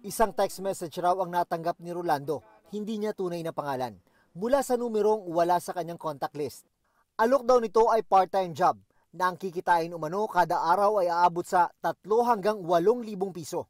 Isang text message raw ang natanggap ni Rolando, hindi niya tunay na pangalan, mula sa numerong wala sa kanyang contact list. Alok daw nito ay part-time job na ang kikitain umano kada araw ay aabot sa 3 hanggang 8,000 piso.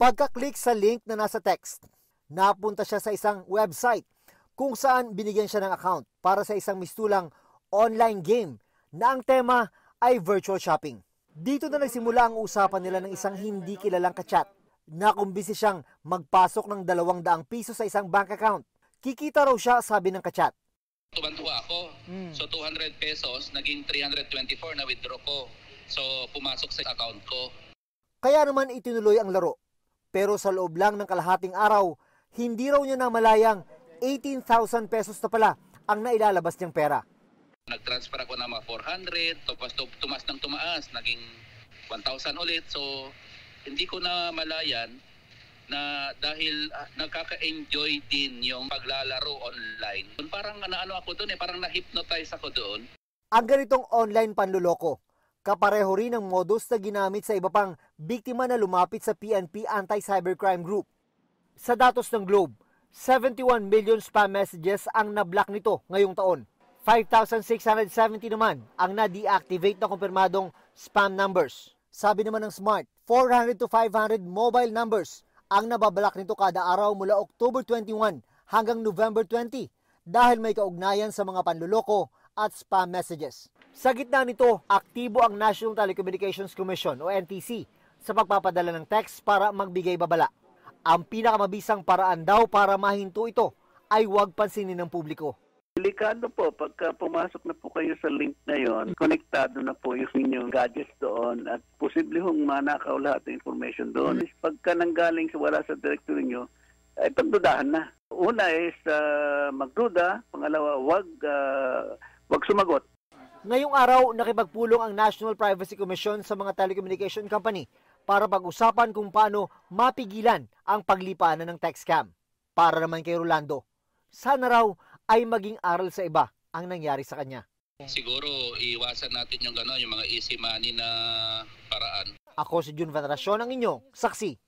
Pagka-click sa link na nasa text, napunta siya sa isang website kung saan binigyan siya ng account para sa isang mistulang online game na ang tema ay virtual shopping. Dito na nagsimula ang usapan nila ng isang hindi kilalang kachat Nakumbisi siyang magpasok ng 200 piso sa isang bank account. Kikita raw siya, sabi ng kachat. Tubantuwa ako. Hmm. So 200 pesos, naging 324 na withdraw ko. So pumasok sa account ko. Kaya naman itinuloy ang laro. Pero sa loob lang ng kalahating araw, hindi raw niya namalayang 18,000 pesos na pala ang nailalabas niyang pera. Nag-transfer ako ng mga 400, tapos tumas ng tumaas, naging 1,000 ulit. So hindi ko na malayan na dahil uh, ah, nakaka-enjoy din yung paglalaro online. Parang ano ako doon eh, parang na-hypnotize ako doon. Ang ganitong online panluloko, kapareho rin ang modus na ginamit sa iba pang biktima na lumapit sa PNP Anti-Cybercrime Group. Sa datos ng Globe, 71 million spam messages ang nablock nito ngayong taon. 5,670 naman ang na-deactivate na kumpirmadong spam numbers. Sabi naman ng Smart, 400 to 500 mobile numbers ang nababalak nito kada araw mula October 21 hanggang November 20 dahil may kaugnayan sa mga panluloko at spam messages. Sa gitna nito, aktibo ang National Telecommunications Commission o NTC sa pagpapadala ng text para magbigay babala. Ang pinakamabisang paraan daw para mahinto ito ay huwag pansinin ng publiko. Delikado po, pagka pumasok na po kayo sa link na yon, konektado na po yung inyong gadgets doon at posible hong manakaw lahat ng information doon. Mm-hmm. Pagka nanggaling sa wala sa directory nyo, ay eh, pagdudahan na. Una is uh, magduda, pangalawa wag, uh, wag sumagot. Ngayong araw, nakipagpulong ang National Privacy Commission sa mga telecommunication company para pag-usapan kung paano mapigilan ang paglipaanan ng text scam. Para naman kay Rolando, sana raw ay maging aral sa iba ang nangyari sa kanya. Siguro iwasan natin yung gano'n, yung mga easy money na paraan. Ako si Jun Van Rasyon ang inyong saksi.